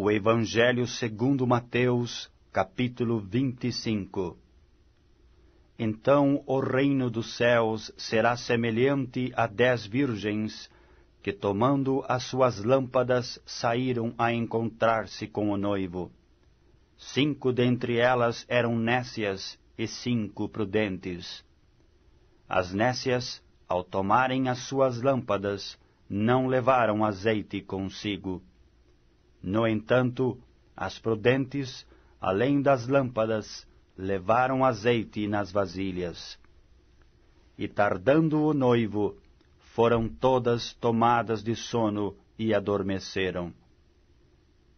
O Evangelho segundo Mateus, capítulo 25 Então o reino dos céus será semelhante a dez virgens, que tomando as suas lâmpadas saíram a encontrar-se com o noivo. Cinco dentre elas eram nécias e cinco prudentes. As nécias, ao tomarem as suas lâmpadas, não levaram azeite consigo no entanto, as prudentes, além das lâmpadas, levaram azeite nas vasilhas. E tardando o noivo, foram todas tomadas de sono e adormeceram.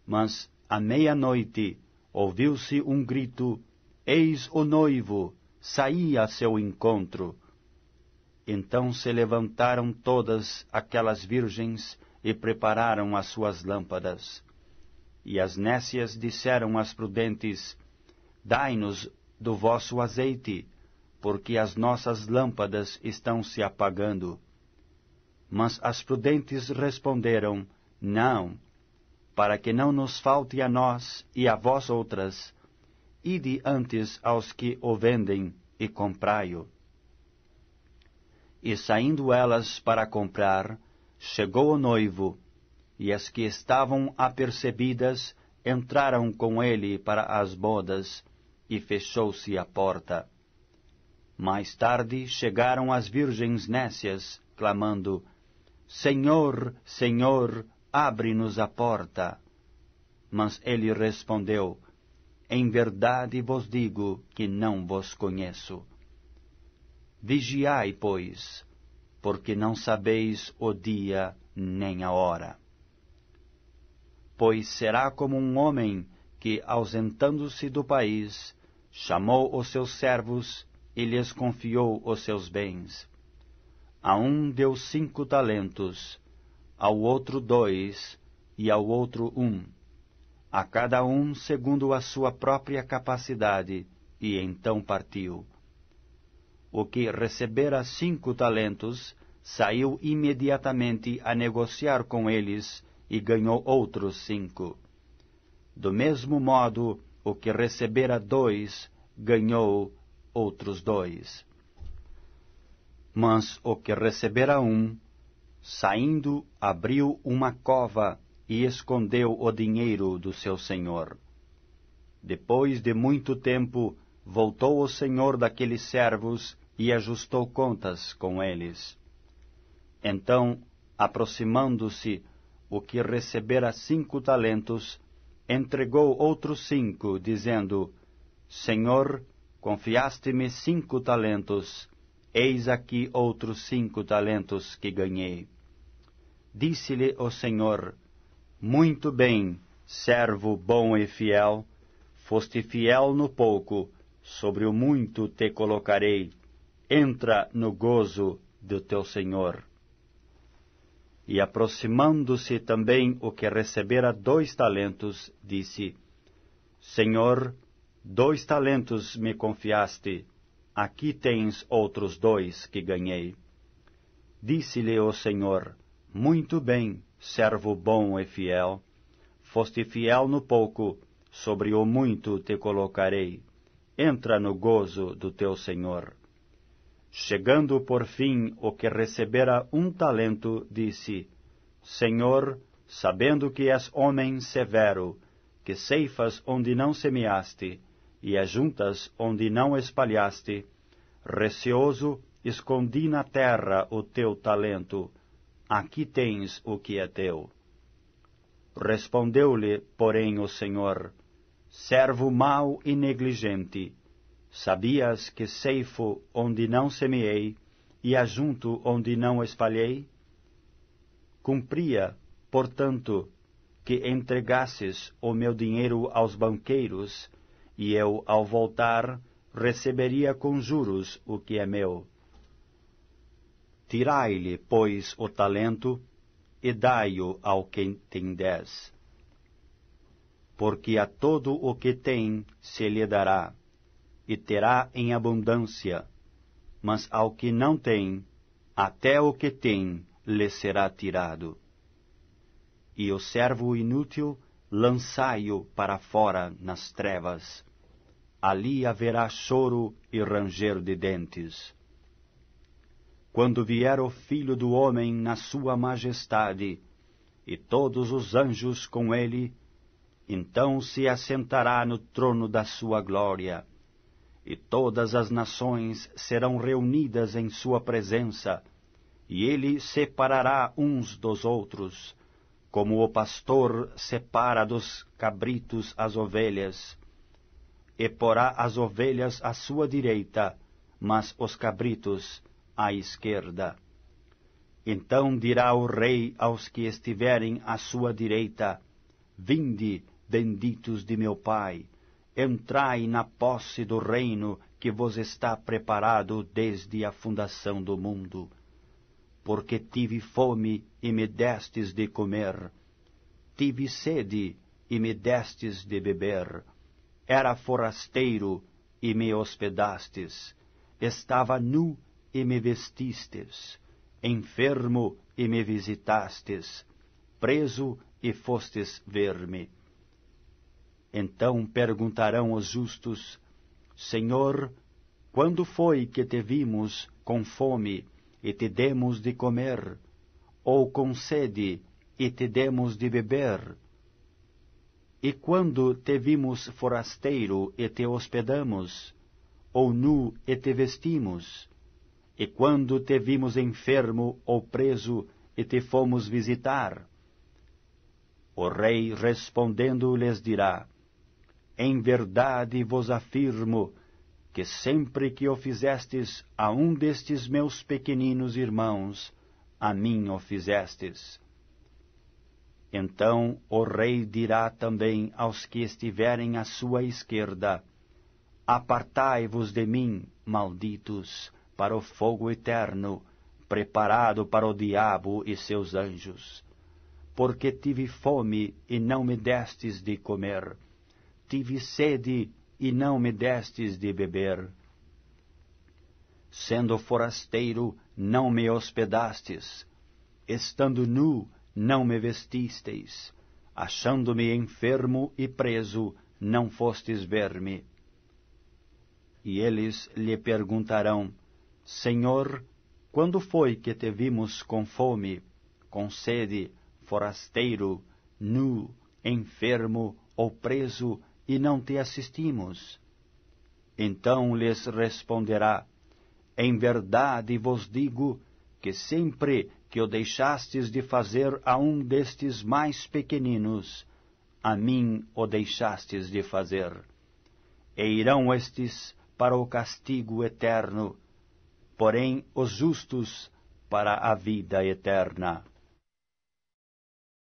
Mas à meia-noite ouviu-se um grito: Eis o noivo, saí a seu encontro. Então se levantaram todas aquelas virgens e prepararam as suas lâmpadas. E as nécias disseram às prudentes: Dai-nos do vosso azeite, porque as nossas lâmpadas estão se apagando. Mas as prudentes responderam: Não, para que não nos falte a nós e a vós outras, ide antes aos que o vendem e comprai-o. E saindo elas para comprar, chegou o noivo, e as que estavam apercebidas entraram com ele para as bodas, e fechou-se a porta. Mais tarde chegaram as virgens nécias, clamando: Senhor, Senhor, abre-nos a porta. Mas ele respondeu: Em verdade vos digo que não vos conheço. Vigiai, pois, porque não sabeis o dia nem a hora pois será como um homem que, ausentando-se do país, chamou os seus servos e lhes confiou os seus bens. A um deu cinco talentos, ao outro dois, e ao outro um, a cada um segundo a sua própria capacidade, e então partiu. O que recebera cinco talentos saiu imediatamente a negociar com eles e ganhou outros cinco. Do mesmo modo, o que recebera dois, ganhou outros dois. Mas o que recebera um, saindo, abriu uma cova e escondeu o dinheiro do seu senhor. Depois de muito tempo, voltou o senhor daqueles servos e ajustou contas com eles. Então, aproximando-se, o que recebera cinco talentos, entregou outros cinco, dizendo: Senhor, confiaste-me cinco talentos, eis aqui outros cinco talentos que ganhei. Disse-lhe o Senhor: Muito bem, servo bom e fiel, foste fiel no pouco, sobre o muito te colocarei. Entra no gozo do teu Senhor. E aproximando-se também o que recebera dois talentos, disse: Senhor, dois talentos me confiaste, aqui tens outros dois que ganhei. Disse-lhe o Senhor: Muito bem, servo bom e fiel. Foste fiel no pouco, sobre o muito te colocarei. Entra no gozo do teu Senhor. Chegando por fim o que recebera um talento, disse: Senhor, sabendo que és homem severo, que ceifas onde não semeaste, e ajuntas onde não espalhaste, receoso escondi na terra o teu talento, aqui tens o que é teu. Respondeu-lhe, porém, o Senhor, servo mau e negligente, Sabias que ceifo onde não semeei e ajunto onde não espalhei? Cumpria, portanto, que entregasses o meu dinheiro aos banqueiros, e eu, ao voltar, receberia com juros o que é meu. Tirai-lhe, pois, o talento, e dai-o ao quem tem dez. Porque a todo o que tem se lhe dará, e terá em abundância. Mas ao que não tem, até o que tem lhe será tirado. E o servo inútil, lançai-o para fora nas trevas. Ali haverá choro e ranger de dentes. Quando vier o Filho do Homem na sua majestade, e todos os anjos com ele, então se assentará no trono da sua glória e todas as nações serão reunidas em sua presença, e ele separará uns dos outros, como o pastor separa dos cabritos as ovelhas, e porá as ovelhas à sua direita, mas os cabritos à esquerda. Então dirá o rei aos que estiverem à sua direita: Vinde, benditos de meu Pai entrai na posse do reino que vos está preparado desde a fundação do mundo. Porque tive fome e me destes de comer, tive sede e me destes de beber, era forasteiro e me hospedastes, estava nu e me vestistes, enfermo e me visitastes, preso e fostes ver-me. Então perguntarão os justos: Senhor, quando foi que te vimos com fome e te demos de comer, ou com sede e te demos de beber? E quando te vimos forasteiro e te hospedamos, ou nu e te vestimos? E quando te vimos enfermo ou preso e te fomos visitar? O rei respondendo lhes dirá: em verdade vos afirmo que sempre que o fizestes a um destes meus pequeninos irmãos, a mim o fizestes. Então o rei dirá também aos que estiverem à sua esquerda: Apartai-vos de mim, malditos, para o fogo eterno, preparado para o diabo e seus anjos. Porque tive fome e não me destes de comer tive sede e não me destes de beber. Sendo forasteiro, não me hospedastes. Estando nu, não me vestisteis. Achando-me enfermo e preso, não fostes ver-me. E eles lhe perguntarão: Senhor, quando foi que te vimos com fome, com sede, forasteiro, nu, enfermo ou preso, e não te assistimos? Então lhes responderá: Em verdade vos digo que sempre que o deixastes de fazer a um destes mais pequeninos, a mim o deixastes de fazer. E irão estes para o castigo eterno, porém os justos para a vida eterna.